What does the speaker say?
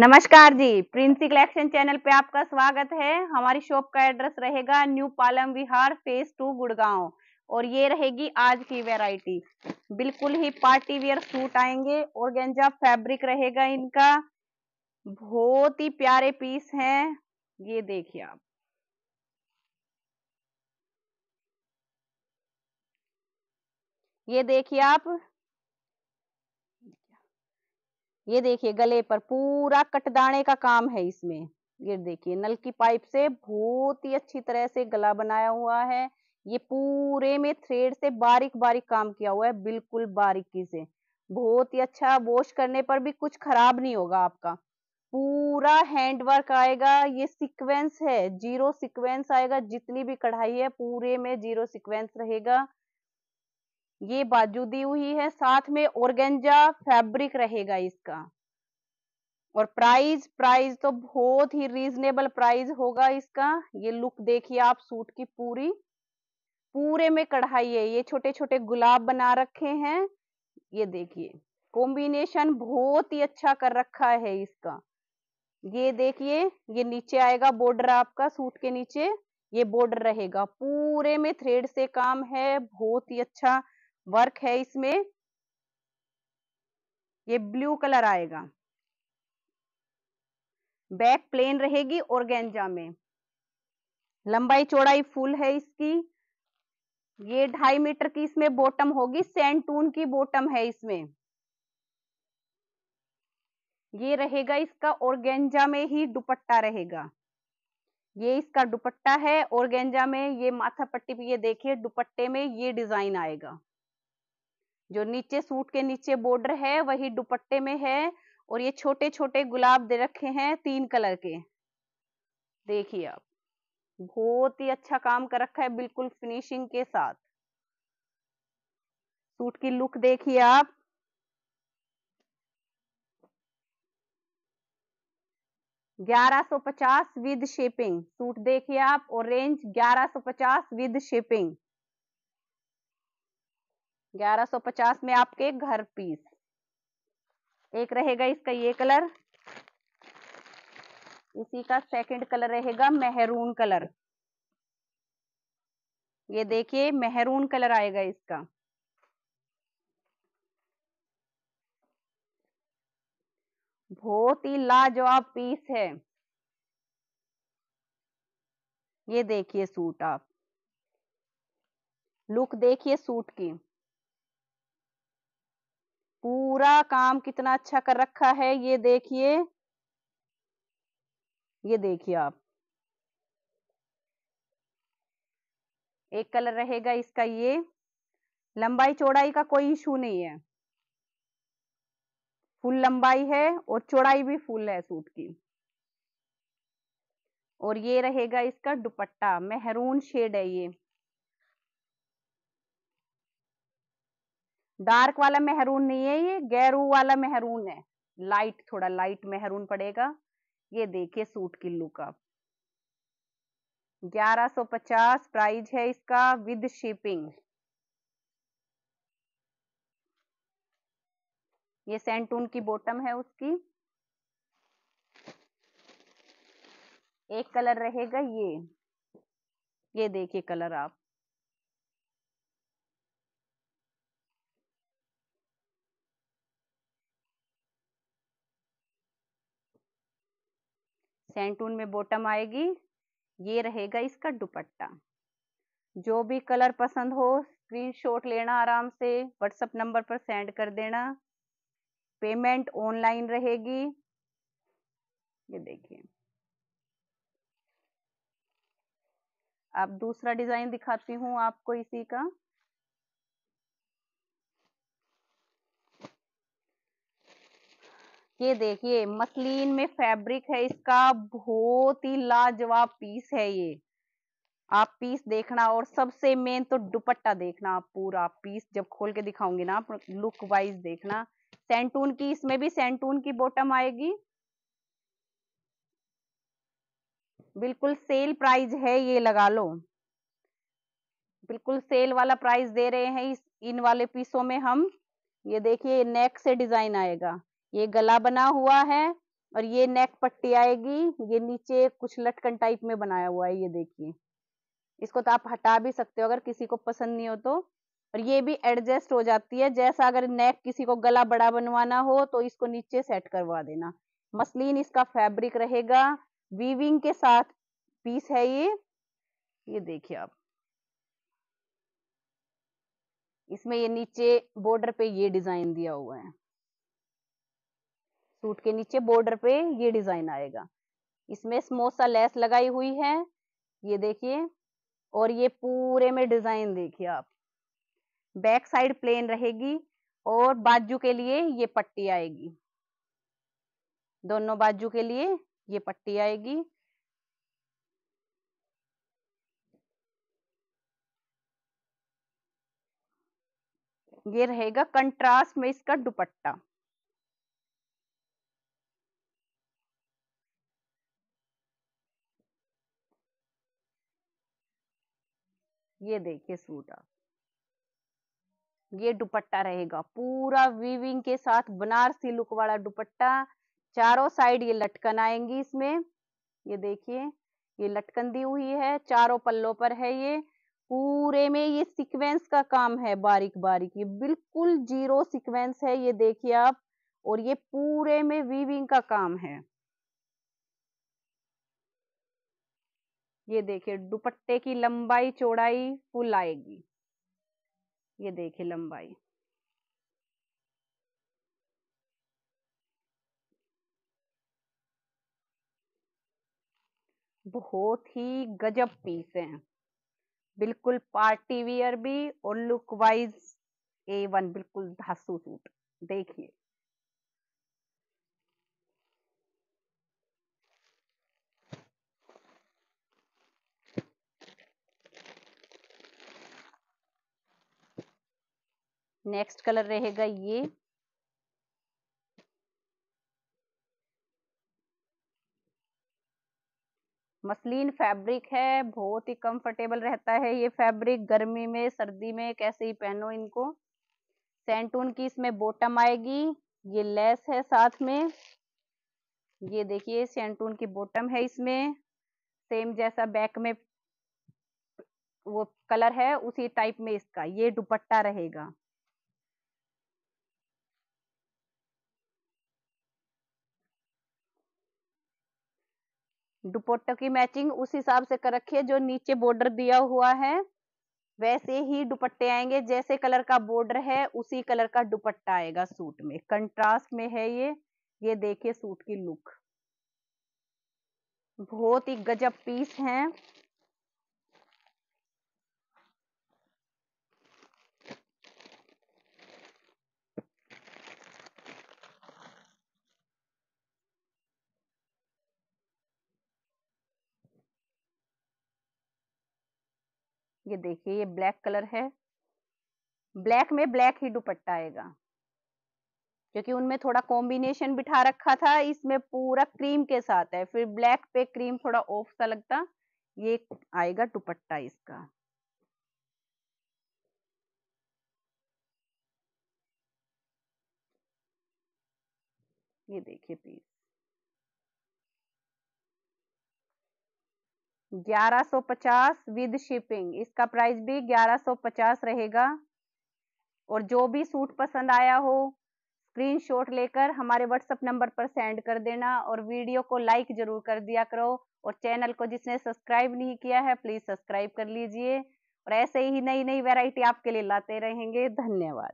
नमस्कार जी Princy collection channel पे आपका स्वागत है हमारी शॉप का एड्रेस रहेगा new Palam Vihar phase two Gurgaon और ये रहेगी आज की वैरायटी बिल्कुल ही पार्टी वियर सूट आएंगे और गेंजा फैब्रिक रहेगा इनका बहुत ही प्यारे पीस हैं ये देखिए आप ये देखिए आप ये देखिए गले पर पूरा कटदाने का काम है इसमें ये देखिए नल की पाइप से बहुत ही अच्छी तरह से गला बनाया हुआ है ये पूरे में थ्रेड से बारीक बारीक काम किया हुआ है बिल्कुल बारीकी से बहुत ही अच्छा वॉश करने पर भी कुछ खराब नहीं होगा आपका पूरा हैंड वर्क आएगा ये सीक्वेंस है जीरो सीक्वेंस आएगा जितनी भी कढ़ाई है पूरे में जीरो सीक्वेंस रहेगा ये बाजू दी हुई है साथ में ऑर्गेंजा फैब्रिक रहेगा इसका और प्राइस प्राइस तो बहुत ही रीजनेबल प्राइस होगा इसका ये लुक देखिए आप सूट की पूरी पूरे में कढ़ाई है ये छोटे छोटे गुलाब बना रखे हैं ये देखिए कॉम्बिनेशन बहुत ही अच्छा कर रखा है इसका ये देखिए ये नीचे आएगा बॉर्डर आपका सूट के नीचे ये बॉर्डर रहेगा पूरे में थ्रेड से काम है बहुत ही अच्छा वर्क है इसमें ये ब्लू कलर आएगा बैक प्लेन रहेगी गेंजा में लंबाई चौड़ाई फुल है इसकी ये ढाई मीटर की इसमें बॉटम होगी सेंटून की बॉटम है इसमें ये रहेगा इसका ओरगेंजा में ही दुपट्टा रहेगा ये इसका दुपट्टा है गेंजा में ये माथा पट्टी पे ये देखिए दुपट्टे में ये डिजाइन आएगा जो नीचे सूट के नीचे बॉर्डर है वही दुपट्टे में है और ये छोटे छोटे गुलाब दे रखे हैं तीन कलर के देखिए आप बहुत ही अच्छा काम कर रखा है बिल्कुल फिनिशिंग के साथ सूट की लुक देखिए आप ग्यारह सो पचास विद शिपिंग सूट देखिए आप और रेंज ग्यारह सो पचास विद शिपिंग 1150 में आपके घर पीस एक रहेगा इसका ये कलर इसी का सेकंड कलर रहेगा मेहरून कलर ये देखिए मेहरून कलर आएगा इसका बहुत ही लाजवाब पीस है ये देखिए सूट आप लुक देखिए सूट की पूरा काम कितना अच्छा कर रखा है ये देखिए ये देखिए आप एक कलर रहेगा इसका ये लंबाई चौड़ाई का कोई इशू नहीं है फुल लंबाई है और चौड़ाई भी फुल है सूट की और ये रहेगा इसका दुपट्टा मेहरून शेड है ये डार्क वाला मेहरून नहीं है ये गैरू वाला मेहरून है लाइट थोड़ा लाइट मेहरून पड़ेगा ये देखिए सूट की लुक आप 1150 प्राइस है इसका विद शिपिंग ये सेंटून की बॉटम है उसकी एक कलर रहेगा ये ये देखिए कलर आप सेंटून में बॉटम आएगी ये रहेगा इसका दुपट्टा जो भी कलर पसंद हो स्क्रीनशॉट लेना आराम से व्हाट्सअप नंबर पर सेंड कर देना पेमेंट ऑनलाइन रहेगी ये देखिए अब दूसरा डिज़ाइन दिखाती हूँ आपको इसी का ये देखिए मसलिन में फैब्रिक है इसका बहुत ही लाजवाब पीस है ये आप पीस देखना और सबसे मेन तो दुपट्टा देखना आप पूरा पीस जब खोल के दिखाऊंगी ना लुक वाइज देखना सेंटून की इसमें भी सेंटून की बॉटम आएगी बिल्कुल सेल प्राइस है ये लगा लो बिल्कुल सेल वाला प्राइस दे रहे हैं इस इन वाले पीसों में हम ये देखिए नेक से डिजाइन आएगा ये गला बना हुआ है और ये नेक पट्टी आएगी ये नीचे कुछ लटकन टाइप में बनाया हुआ है ये देखिए इसको तो आप हटा भी सकते हो अगर किसी को पसंद नहीं हो तो और ये भी एडजस्ट हो जाती है जैसा अगर नेक किसी को गला बड़ा बनवाना हो तो इसको नीचे सेट करवा देना मसलिन इसका फैब्रिक रहेगा वीविंग के साथ पीस है ये ये देखिए आप इसमें ये नीचे बॉर्डर पे ये डिजाइन दिया हुआ है सूट के नीचे बॉर्डर पे ये डिजाइन आएगा इसमें स्मोसा लेस लगाई हुई है ये देखिए और ये पूरे में डिजाइन देखिए आप बैक साइड प्लेन रहेगी और बाजू के लिए ये पट्टी आएगी दोनों बाजू के लिए ये पट्टी आएगी ये रहेगा कंट्रास्ट में इसका दुपट्टा ये देखिए सूट आप ये दुपट्टा रहेगा पूरा वीविंग के साथ बनारसी लुक वाला दुपट्टा चारों साइड ये लटकन आएंगी इसमें ये देखिए ये लटकन दी हुई है चारों पल्लों पर है ये पूरे में ये सीक्वेंस का काम है बारीक बारीक ये बिल्कुल जीरो सीक्वेंस है ये देखिए आप और ये पूरे में वीविंग का काम है ये देखिए दुपट्टे की लंबाई चौड़ाई फुल आएगी ये देखिए लंबाई बहुत ही गजब पीस है बिल्कुल पार्टी वियर भी और लुक वाइज ए वन बिल्कुल धासू सूट देखिए नेक्स्ट कलर रहेगा ये मसलिन फैब्रिक है बहुत ही कंफर्टेबल रहता है ये फैब्रिक गर्मी में सर्दी में कैसे ही पहनो इनको सेंटून की इसमें बॉटम आएगी ये लेस है साथ में ये देखिए सेंटून की बॉटम है इसमें सेम जैसा बैक में वो कलर है उसी टाइप में इसका ये दुपट्टा रहेगा दुपट्टा की मैचिंग उस हिसाब से कर रखिए जो नीचे बॉर्डर दिया हुआ है वैसे ही दुपट्टे आएंगे जैसे कलर का बॉर्डर है उसी कलर का दुपट्टा आएगा सूट में कंट्रास्ट में है ये ये देखिए सूट की लुक बहुत ही गजब पीस है ये देखिए ये ब्लैक कलर है ब्लैक में ब्लैक ही दुपट्टा आएगा क्योंकि उनमें थोड़ा कॉम्बिनेशन बिठा रखा था इसमें पूरा क्रीम के साथ है फिर ब्लैक पे क्रीम थोड़ा ऑफ सा लगता ये आएगा दुपट्टा इसका ये देखिए प्लीज 1150 विद शिपिंग इसका प्राइस भी 1150 रहेगा और जो भी सूट पसंद आया हो स्क्रीनशॉट लेकर हमारे व्हाट्सअप नंबर पर सेंड कर देना और वीडियो को लाइक जरूर कर दिया करो और चैनल को जिसने सब्सक्राइब नहीं किया है प्लीज़ सब्सक्राइब कर लीजिए और ऐसे ही नई नई वैरायटी आपके लिए लाते रहेंगे धन्यवाद